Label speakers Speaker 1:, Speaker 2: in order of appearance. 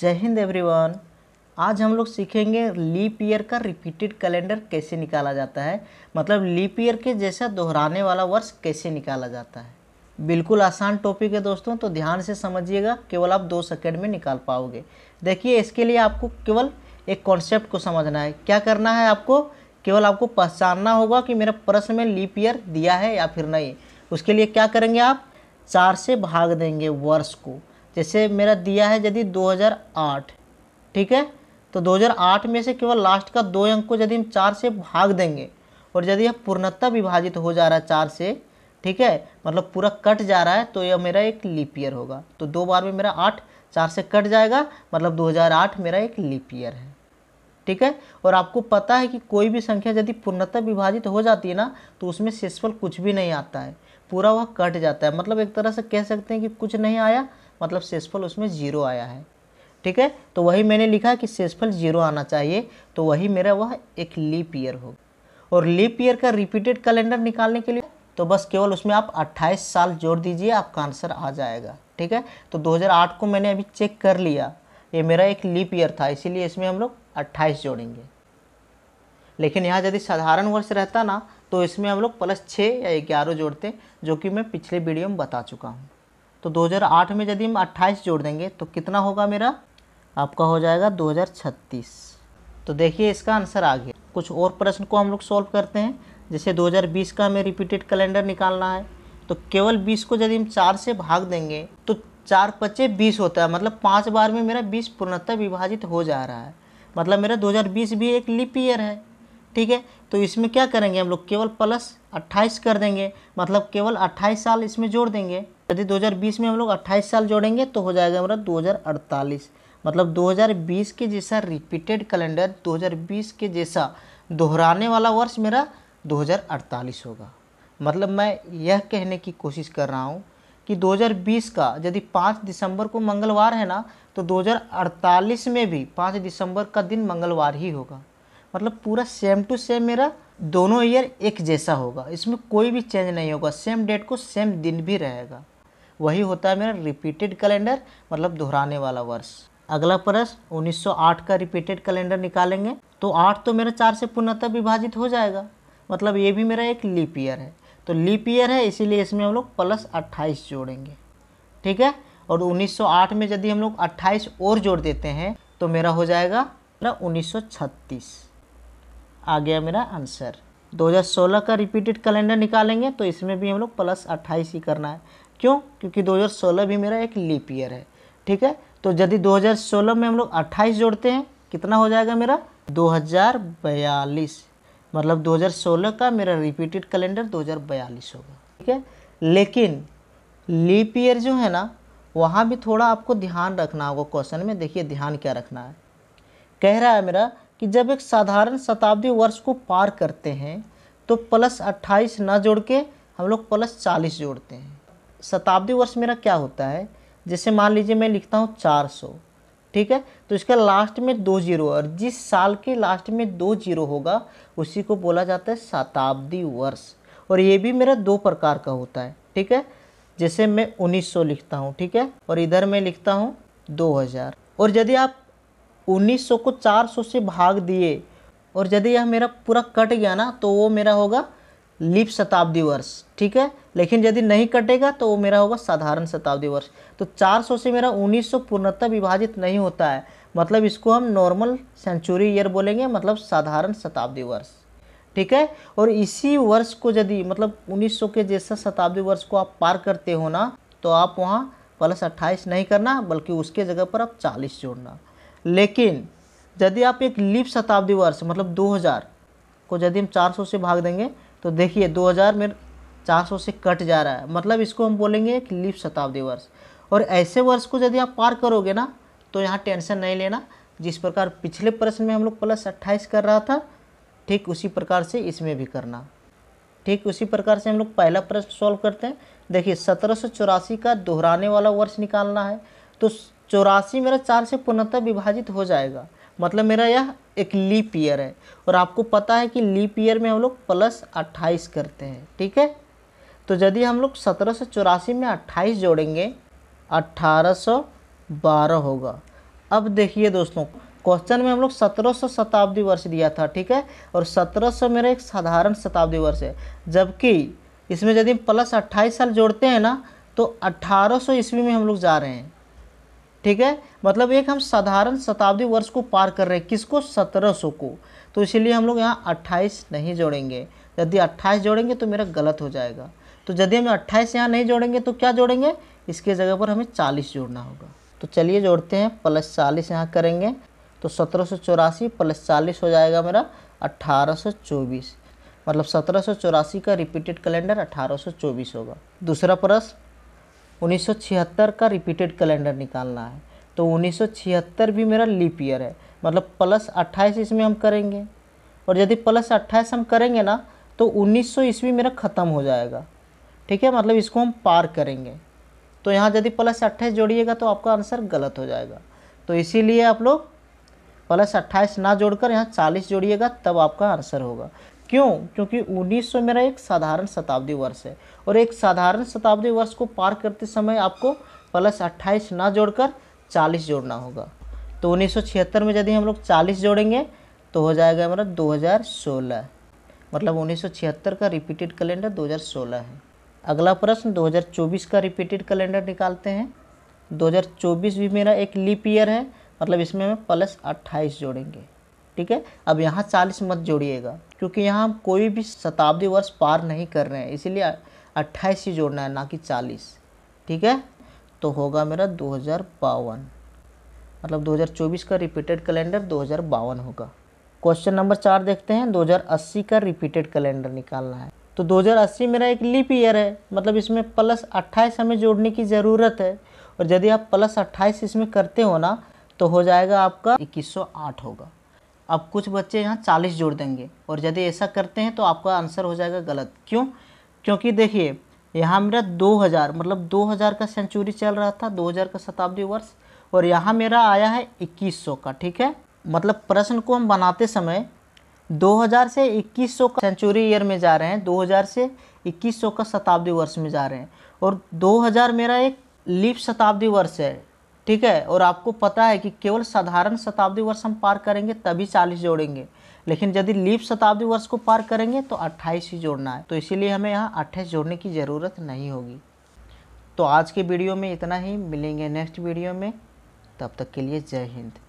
Speaker 1: जय हिंद एवरीवन आज हम लोग सीखेंगे लीप ईयर का रिपीटेड कैलेंडर कैसे निकाला जाता है मतलब लीप ईयर के जैसा दोहराने वाला वर्ष कैसे निकाला जाता है बिल्कुल आसान टॉपिक है दोस्तों तो ध्यान से समझिएगा केवल आप दो सेकेंड में निकाल पाओगे देखिए इसके लिए आपको केवल एक कॉन्सेप्ट को समझना है क्या करना है आपको केवल आपको पहचानना होगा कि मेरा प्रश्न में लीप ईयर दिया है या फिर नहीं उसके लिए क्या करेंगे आप चार से भाग देंगे वर्ष को जैसे मेरा दिया है यदि 2008 ठीक है तो 2008 में से केवल लास्ट का दो अंक को यदि हम चार से भाग देंगे और यदि यह पूर्णतः विभाजित हो जा रहा है चार से ठीक है मतलब पूरा कट जा रहा है तो यह मेरा एक लीप ईयर होगा तो दो बार में मेरा आठ चार से कट जाएगा मतलब 2008 मेरा एक लीप ईयर है ठीक है और आपको पता है कि कोई भी संख्या यदि पूर्णतः विभाजित हो जाती है ना तो उसमें शेषफल कुछ भी नहीं आता है पूरा वह कट जाता है मतलब एक तरह से कह सकते हैं कि कुछ नहीं आया मतलब सेसफल उसमें ज़ीरो आया है ठीक है तो वही मैंने लिखा कि सेसफल ज़ीरो आना चाहिए तो वही मेरा वह एक लीप ईयर होगा और लीप ईयर का रिपीटेड कैलेंडर निकालने के लिए तो बस केवल उसमें आप 28 साल जोड़ दीजिए आपका आंसर आ जाएगा ठीक है तो 2008 को मैंने अभी चेक कर लिया ये मेरा एक लीप ईयर था इसीलिए इसमें हम लोग 28 जोड़ेंगे लेकिन यहाँ यदि साधारण वर्ष रहता ना तो इसमें हम लोग प्लस छः या ग्यारह जोड़ते जो कि मैं पिछले वीडियो में बता चुका हूँ तो 2008 में यदि हम 28 जोड़ देंगे तो कितना होगा मेरा आपका हो जाएगा 2036 तो देखिए इसका आंसर आ गया कुछ और प्रश्न को हम लोग सॉल्व करते हैं जैसे 2020 का हमें रिपीटेड कैलेंडर निकालना है तो केवल 20 को यदि हम चार से भाग देंगे तो चार पच्चे बीस होता है मतलब पाँच बार में मेरा बीस पूर्णतः विभाजित हो जा रहा है मतलब मेरा दो भी एक लिप ईयर है ठीक है तो इसमें क्या करेंगे हम लोग केवल प्लस 28 कर देंगे मतलब केवल 28 साल इसमें जोड़ देंगे यदि 2020 में हम लोग 28 साल जोड़ेंगे तो हो जाएगा हमारा 2048 मतलब 2020 के जैसा रिपीटेड कैलेंडर 2020 के जैसा दोहराने वाला वर्ष मेरा 2048 होगा मतलब मैं यह कहने की कोशिश कर रहा हूँ कि 2020 का यदि 5 दिसंबर को मंगलवार है ना तो 2048 में भी 5 दिसंबर का दिन मंगलवार ही होगा मतलब पूरा सेम टू सेम मेरा दोनों ईयर एक जैसा होगा इसमें कोई भी चेंज नहीं होगा सेम डेट को सेम दिन भी रहेगा वही होता है मेरा रिपीटेड कैलेंडर मतलब दोहराने वाला वर्ष अगला प्रश्न 1908 का रिपीटेड कैलेंडर निकालेंगे तो आठ तो मेरा चार से पुनः विभाजित हो जाएगा मतलब ये भी मेरा एक लीप ईयर है तो लीप ईयर है इसीलिए इसमें हम लोग प्लस अट्ठाईस जोड़ेंगे ठीक है और 1908 में यदि हम लोग 28 और जोड़ देते हैं तो मेरा हो जाएगा मेरा 1936 आ गया मेरा आंसर 2016 का रिपीटेड कैलेंडर निकालेंगे तो इसमें भी हम लोग प्लस अट्ठाईस ही करना है क्यों क्योंकि 2016 भी मेरा एक लीप ईयर है ठीक है तो यदि 2016 में हम लोग 28 जोड़ते हैं कितना हो जाएगा मेरा 2042 मतलब 2016 का मेरा रिपीटेड कैलेंडर 2042 होगा ठीक है लेकिन लीप ईयर जो है ना वहाँ भी थोड़ा आपको ध्यान रखना होगा क्वेश्चन में देखिए ध्यान क्या रखना है कह रहा है मेरा कि जब एक साधारण शताब्दी वर्ष को पार करते हैं तो प्लस अट्ठाईस ना जोड़ के हम लोग प्लस चालीस जोड़ते हैं शताब्दी वर्ष मेरा क्या होता है जैसे मान लीजिए मैं लिखता हूँ चार सौ ठीक है तो इसका लास्ट में दो जीरो और जिस साल के लास्ट में दो जीरो होगा उसी को बोला जाता है शताब्दी वर्ष और ये भी मेरा दो प्रकार का होता है ठीक है जैसे मैं 1900 लिखता हूँ ठीक है और इधर मैं लिखता हूँ 2000 और यदि आप 1900 को 400 से भाग दिए और यदि यह मेरा पूरा कट गया ना तो वो मेरा होगा लीप शताब्दी वर्ष ठीक है लेकिन यदि नहीं कटेगा तो वो मेरा होगा साधारण शताब्दी वर्ष तो 400 से मेरा 1900 पूर्णतः विभाजित नहीं होता है मतलब इसको हम नॉर्मल सेंचुरी ईयर बोलेंगे मतलब साधारण शताब्दी वर्ष ठीक है और इसी वर्ष को यदि मतलब 1900 के जैसा शताब्दी वर्ष को आप पार करते हो ना तो आप वहाँ प्लस अट्ठाईस नहीं करना बल्कि उसके जगह पर आप चालीस जोड़ना लेकिन यदि आप एक लिप शताब्दी वर्ष मतलब दो को यदि हम चार से भाग देंगे तो देखिए 2000 में 400 से कट जा रहा है मतलब इसको हम बोलेंगे कि लीप शताब्दी वर्ष और ऐसे वर्ष को यदि आप पार करोगे ना तो यहाँ टेंशन नहीं लेना जिस प्रकार पिछले प्रश्न में हम लोग प्लस अट्ठाईस कर रहा था ठीक उसी प्रकार से इसमें भी करना ठीक उसी प्रकार से हम लोग पहला प्रश्न सॉल्व करते हैं देखिए सत्रह का दोहराने वाला वर्ष निकालना है तो चौरासी मेरा चार से पुनः विभाजित हो जाएगा मतलब मेरा यह एक लीप ईयर है और आपको पता है कि लीप ईयर में हम लोग प्लस अट्ठाईस करते हैं ठीक है तो यदि हम लोग सत्रह सौ चौरासी में अट्ठाईस जोड़ेंगे अट्ठारह सौ बारह होगा अब देखिए दोस्तों क्वेश्चन में हम लोग सत्रह सौ शताब्दी वर्ष दिया था ठीक है और सत्रह सौ मेरा एक साधारण शताब्दी वर्ष है जबकि इसमें यदि प्लस अट्ठाईस साल जोड़ते हैं ना तो अट्ठारह सौ ईस्वी में हम लोग जा रहे हैं ठीक है मतलब एक हम साधारण शताब्दी वर्ष को पार कर रहे हैं किसको सत्रह सौ को तो इसीलिए हम लोग यहाँ अट्ठाईस नहीं जोड़ेंगे यदि अट्ठाईस जोड़ेंगे तो मेरा गलत हो जाएगा तो यदि हम अट्ठाईस यहाँ नहीं जोड़ेंगे तो क्या जोड़ेंगे इसके जगह पर हमें चालीस जोड़ना होगा तो चलिए जोड़ते हैं प्लस चालीस यहाँ करेंगे तो सत्रह सौ चौरासी प्लस चालीस हो जाएगा मेरा अट्ठारह सौ चौबीस मतलब सत्रह सौ चौरासी का रिपीटेड कैलेंडर अट्ठारह सौ चौबीस होगा दूसरा प्रश्न 1976 का रिपीटेड कैलेंडर निकालना है तो 1976 भी मेरा लीप ईयर है मतलब प्लस अट्ठाईस इसमें हम करेंगे और यदि प्लस 28 हम करेंगे ना तो 1900 ईस्वी मेरा ख़त्म हो जाएगा ठीक है मतलब इसको हम पार करेंगे तो यहाँ यदि प्लस 28 जोड़िएगा तो आपका आंसर गलत हो जाएगा तो इसीलिए आप लोग प्लस अट्ठाईस ना जोड़कर यहाँ चालीस जोड़िएगा तब आपका आंसर होगा क्यों क्योंकि 1900 मेरा एक साधारण शताब्दी वर्ष है और एक साधारण शताब्दी वर्ष को पार करते समय आपको प्लस 28 ना जोड़कर 40 जोड़ना होगा तो 1976 में यदि हम लोग 40 जोड़ेंगे तो हो जाएगा हमारा 2016 मतलब 1976 का रिपीटेड कैलेंडर 2016 है अगला प्रश्न 2024 का रिपीटेड कैलेंडर निकालते हैं 2024 भी मेरा एक लीप ईयर है मतलब इसमें हम प्लस अट्ठाईस जोड़ेंगे ठीक है अब यहाँ चालीस मत जोड़िएगा क्योंकि यहाँ हम कोई भी शताब्दी वर्ष पार नहीं कर रहे हैं इसीलिए अट्ठाईस ही जोड़ना है ना कि चालीस ठीक है तो होगा मेरा दो हज़ार बावन मतलब 2024 का रिपीटेड कैलेंडर दो हज़ार बावन होगा क्वेश्चन नंबर चार देखते हैं 2080 का रिपीटेड कैलेंडर निकालना है तो 2080 मेरा एक लीप ईयर है मतलब इसमें प्लस अट्ठाईस हमें जोड़ने की ज़रूरत है और यदि आप प्लस अट्ठाईस इसमें करते हो ना तो हो जाएगा आपका 2108 होगा अब कुछ बच्चे यहाँ चालीस जोड़ देंगे और यदि ऐसा करते हैं तो आपका आंसर हो जाएगा गलत क्यों क्योंकि देखिए यहाँ मेरा दो हज़ार मतलब दो हज़ार का सेंचुरी चल रहा था दो हज़ार का शताब्दी वर्ष और यहाँ मेरा आया है इक्कीस सौ का ठीक है मतलब प्रश्न को हम बनाते समय 2000 से 2100 का सेंचुरी ईयर में जा रहे हैं 2000 से 2100 का शताब्दी वर्ष में जा रहे हैं और 2000 मेरा एक लीप शताब्दी वर्ष है ठीक है और आपको पता है कि केवल साधारण शताब्दी वर्ष हम पार करेंगे तभी चालीस जोड़ेंगे लेकिन यदि लीप शताब्दी वर्ष को पार करेंगे तो अट्ठाईस ही जोड़ना है तो इसीलिए हमें यहाँ अट्ठाईस जोड़ने की ज़रूरत नहीं होगी तो आज के वीडियो में इतना ही मिलेंगे नेक्स्ट वीडियो में तब तक के लिए जय हिंद